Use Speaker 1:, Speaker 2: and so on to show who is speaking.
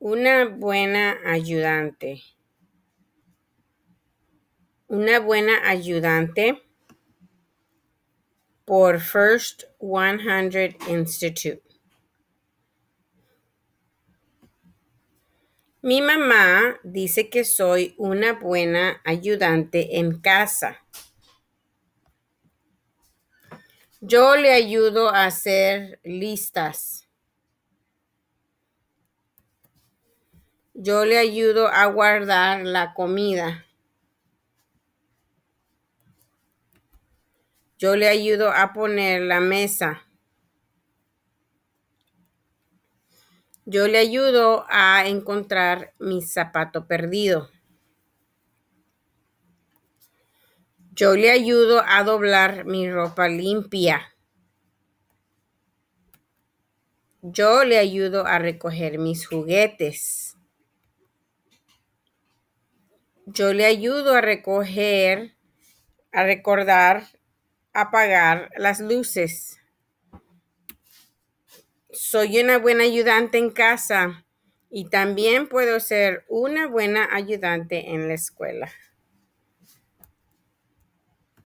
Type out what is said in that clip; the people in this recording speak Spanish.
Speaker 1: Una buena ayudante. Una buena ayudante por First 100 Institute. Mi mamá dice que soy una buena ayudante en casa. Yo le ayudo a hacer listas. Yo le ayudo a guardar la comida. Yo le ayudo a poner la mesa. Yo le ayudo a encontrar mi zapato perdido. Yo le ayudo a doblar mi ropa limpia. Yo le ayudo a recoger mis juguetes yo le ayudo a recoger, a recordar, apagar las luces. Soy una buena ayudante en casa y también puedo ser una buena ayudante en la escuela.